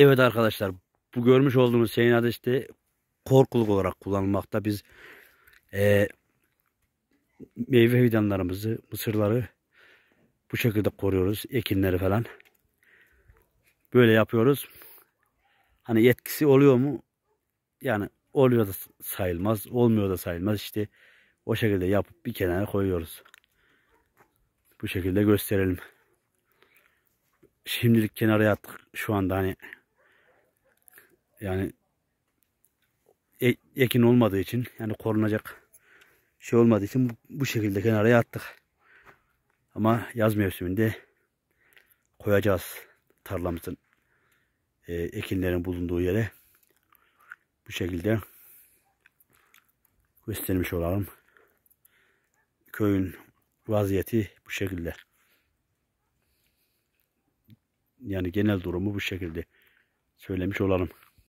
Evet arkadaşlar bu görmüş olduğunuz şeyin adı işte korkuluk olarak kullanılmakta. Biz e, meyve fidanlarımızı, mısırları bu şekilde koruyoruz. Ekinleri falan. Böyle yapıyoruz. Hani yetkisi oluyor mu? Yani oluyor da sayılmaz, olmuyor da sayılmaz. İşte o şekilde yapıp bir kenara koyuyoruz. Bu şekilde gösterelim. Şimdilik kenara yattık. Şu anda hani yani e ekin olmadığı için yani korunacak şey olmadığı için bu, şekilde kenara attık. Ama yaz mevsiminde koyacağız tarlamızın e, ekinlerin bulunduğu yere. Bu şekilde göstermiş olalım. Köyün vaziyeti bu şekilde. Yani genel durumu bu şekilde söylemiş olalım.